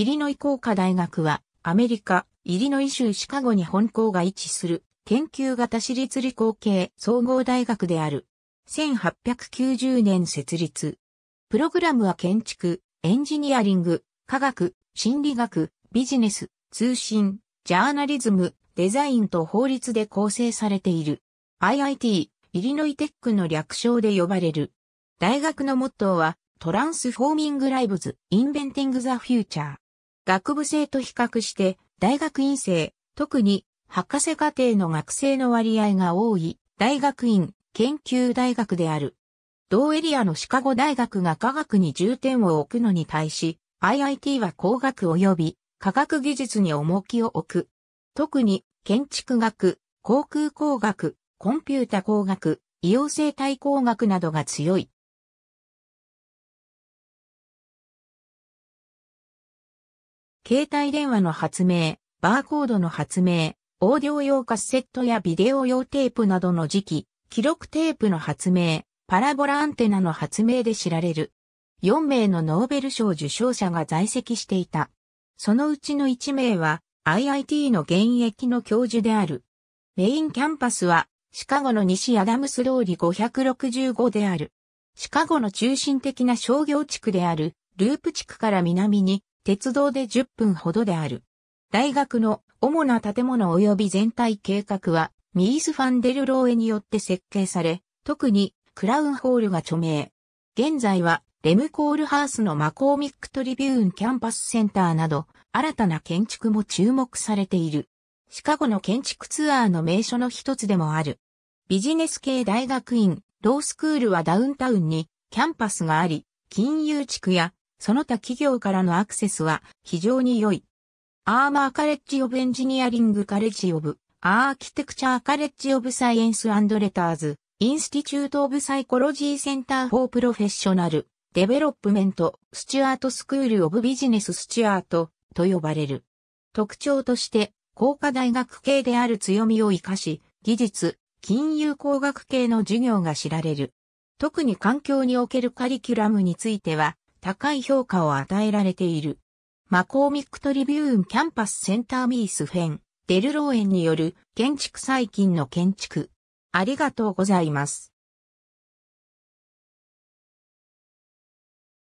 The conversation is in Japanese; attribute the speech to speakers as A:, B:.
A: イリノイ工科大学は、アメリカ、イリノイ州シカゴに本校が位置する、研究型私立理工系総合大学である。1890年設立。プログラムは建築、エンジニアリング、科学、心理学、ビジネス、通信、ジャーナリズム、デザインと法律で構成されている。IIT、イリノイテックの略称で呼ばれる。大学のモットーは、トランスフォーミングライブズ、インベンティングザフューチャー。学部生と比較して、大学院生、特に博士課程の学生の割合が多い大学院研究大学である。同エリアのシカゴ大学が科学に重点を置くのに対し、IIT は工学及び科学技術に重きを置く。特に建築学、航空工学、コンピュータ工学、医療生態工学などが強い。携帯電話の発明、バーコードの発明、オーディオ用カセットやビデオ用テープなどの時期、記録テープの発明、パラボラアンテナの発明で知られる。4名のノーベル賞受賞者が在籍していた。そのうちの1名は IIT の現役の教授である。メインキャンパスはシカゴの西アダムス通り565である。シカゴの中心的な商業地区であるループ地区から南に鉄道で10分ほどである。大学の主な建物及び全体計画は、ミース・ファンデル・ローエによって設計され、特にクラウンホールが著名。現在は、レム・コールハースのマコーミック・トリビューン・キャンパス・センターなど、新たな建築も注目されている。シカゴの建築ツアーの名所の一つでもある。ビジネス系大学院、ロースクールはダウンタウンにキャンパスがあり、金融地区やその他企業からのアクセスは非常に良い。アーマーカレッジオブエンジニアリングカレッジオブアーキテクチャーカレッジオブサイエンスレターズインスティチュートオブサイコロジーセンターフォープロフェッショナルデベロップメントスチュアートスクールオブビジネススチュアートと呼ばれる。特徴として工科大学系である強みを活かし技術、金融工学系の授業が知られる。特に環境におけるカリキュラムについては、高い評価を与えられている。マコーミックトリビューンキャンパスセンターミースフェン、デルローエンによる建築細菌の建築。ありがとうございます。